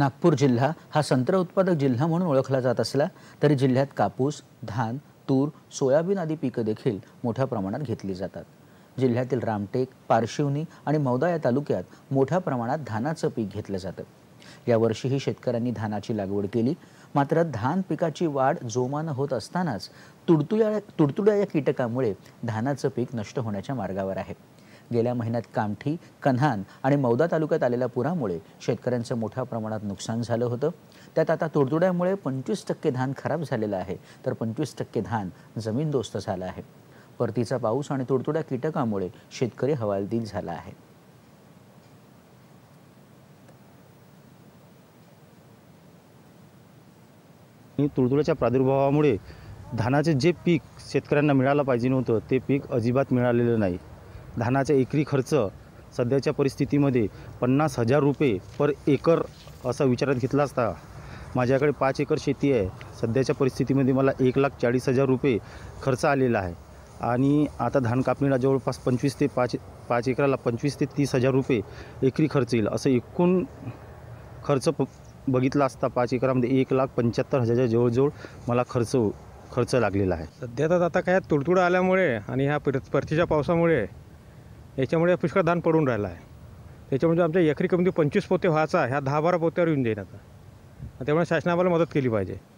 नागपूर जिल्हा हा संत्रा उत्पादक जिल्हा म्हणून ओळखला जात असला तरी जिल्ह्यात कापूस धान तूर सोयाबीन आदी पिकं देखील मोठ्या प्रमाणात घेतली जातात जिल्ह्यातील रामटेक पारशिवनी आणि मौदा या तालुक्यात मोठ्या प्रमाणात धानाचं पीक घेतलं जातं यावर्षीही शेतकऱ्यांनी धानाची लागवड केली मात्र धान पिकाची वाढ जोमानं होत असतानाच तुडतुड्या तुडतुड्या या कीटकामुळे धानाचं पीक नष्ट होण्याच्या मार्गावर आहे गेल्या महिन्यात कामठी कन्हान आणि मौदा तालुक्यात आलेल्या पुरामुळे शेतकऱ्यांचं मोठ्या प्रमाणात नुकसान झालं होतं त्यात आता तुडतुड्यामुळे पंचवीस टक्के धान खराब झालेलं आहे तर पंचवीस टक्के धान जमीनदोस्त झालं आहे परतीचा पाऊस आणि तुडतुड्या कीटकामुळे शेतकरी हवालदिल झाला आहे तुडतुड्याच्या प्रादुर्भावामुळे धानाचे जे पीक शेतकऱ्यांना मिळालं पाहिजे नव्हतं ते पीक अजिबात मिळालेलं नाही धानाचा एकरी खर्च सध्याच्या परिस्थितीमध्ये पन्नास हजार रुपये पर एकर असा विचारात घेतला असता माझ्याकडे पाच एकर शेती आहे सध्याच्या परिस्थितीमध्ये मला एक लाख चाळीस हजार रुपये खर्च आलेला आहे आणि आता धान कापणीला जवळपास पंचवीस ते पाच पाच एकराला पंचवीस ते तीस हजार रुपये एकरी खर्च येईल असं एकूण खर्च प बघितला असता पाच एकरामध्ये एक लाख पंच्याहत्तर हजारच्या जवळजवळ मला खर्च खर्च लागलेला आहे सध्या तर आता काय तुडतुड आल्यामुळे आणि ह्या परतीच्या पावसामुळे याच्यामुळे पुष्कळ धान पडून राहिला आहे त्याच्यामुळे आमच्या एकरी कमी पंचवीस पोते व्हायचा ह्या दहा बारा पोत्यावर येऊन जाईन आता त्यामुळे शासनाला मदत केली पाहिजे